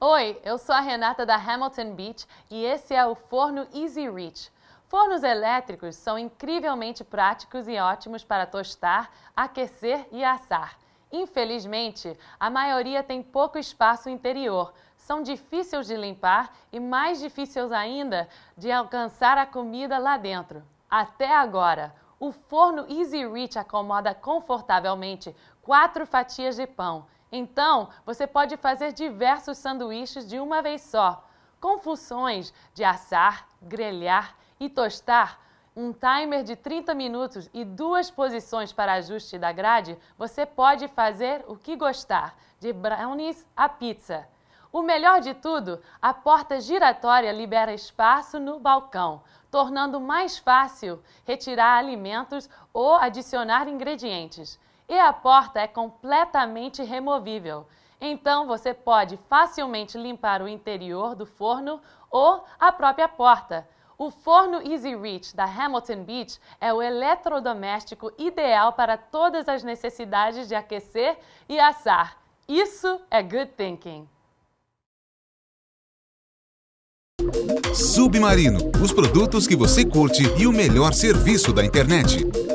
Oi, eu sou a Renata da Hamilton Beach e esse é o Forno Easy Reach. Fornos elétricos são incrivelmente práticos e ótimos para tostar, aquecer e assar. Infelizmente, a maioria tem pouco espaço interior, são difíceis de limpar e mais difíceis ainda de alcançar a comida lá dentro. Até agora, o forno Easy Reach acomoda confortavelmente quatro fatias de pão. Então, você pode fazer diversos sanduíches de uma vez só, com funções de assar, grelhar e tostar. Um timer de 30 minutos e duas posições para ajuste da grade, você pode fazer o que gostar, de brownies a pizza. O melhor de tudo, a porta giratória libera espaço no balcão, tornando mais fácil retirar alimentos ou adicionar ingredientes. E a porta é completamente removível, então você pode facilmente limpar o interior do forno ou a própria porta. O forno Easy Reach da Hamilton Beach é o eletrodoméstico ideal para todas as necessidades de aquecer e assar. Isso é good thinking! Submarino, os produtos que você curte e o melhor serviço da internet.